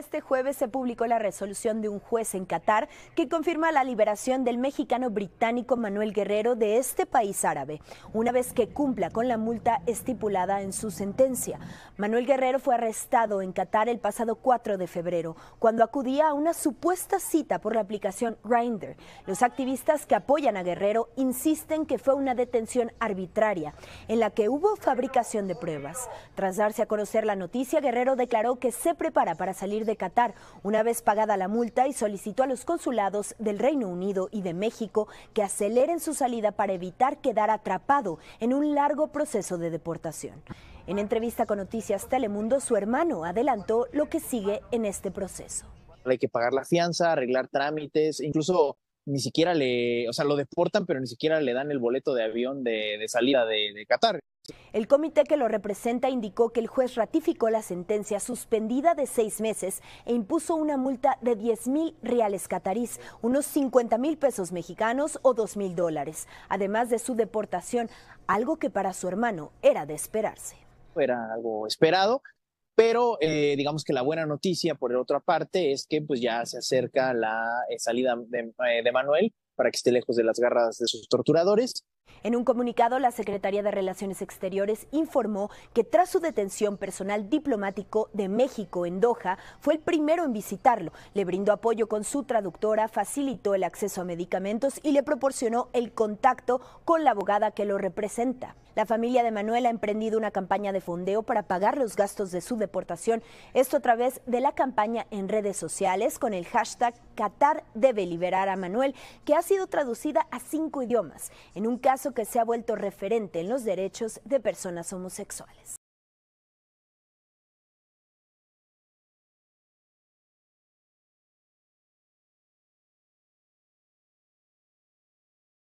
Este jueves se publicó la resolución de un juez en Qatar que confirma la liberación del mexicano británico Manuel Guerrero de este país árabe, una vez que cumpla con la multa estipulada en su sentencia. Manuel Guerrero fue arrestado en Qatar el pasado 4 de febrero, cuando acudía a una supuesta cita por la aplicación Grindr. Los activistas que apoyan a Guerrero insisten que fue una detención arbitraria, en la que hubo fabricación de pruebas. Tras darse a conocer la noticia, Guerrero declaró que se prepara para salir de Qatar una vez pagada la multa y solicitó a los consulados del Reino Unido y de México que aceleren su salida para evitar quedar atrapado en un largo proceso de deportación. En entrevista con Noticias Telemundo, su hermano adelantó lo que sigue en este proceso. Hay que pagar la fianza, arreglar trámites, incluso ni siquiera le, o sea, lo deportan, pero ni siquiera le dan el boleto de avión de, salida de, de Qatar. El comité que lo representa indicó que el juez ratificó la sentencia suspendida de seis meses e impuso una multa de 10 mil reales catarís, unos 50 mil pesos mexicanos o 2 mil dólares, además de su deportación, algo que para su hermano era de esperarse. Era algo esperado, pero eh, digamos que la buena noticia, por otra parte, es que pues ya se acerca la eh, salida eh, de Manuel para que esté lejos de las garras de sus torturadores en un comunicado, la Secretaría de Relaciones Exteriores informó que tras su detención, personal diplomático de México en Doha fue el primero en visitarlo, le brindó apoyo con su traductora, facilitó el acceso a medicamentos y le proporcionó el contacto con la abogada que lo representa. La familia de Manuel ha emprendido una campaña de fondeo para pagar los gastos de su deportación, esto a través de la campaña en redes sociales con el hashtag Qatar debe liberar a Manuel, que ha sido traducida a cinco idiomas, en un caso que se ha vuelto referente en los derechos de personas homosexuales.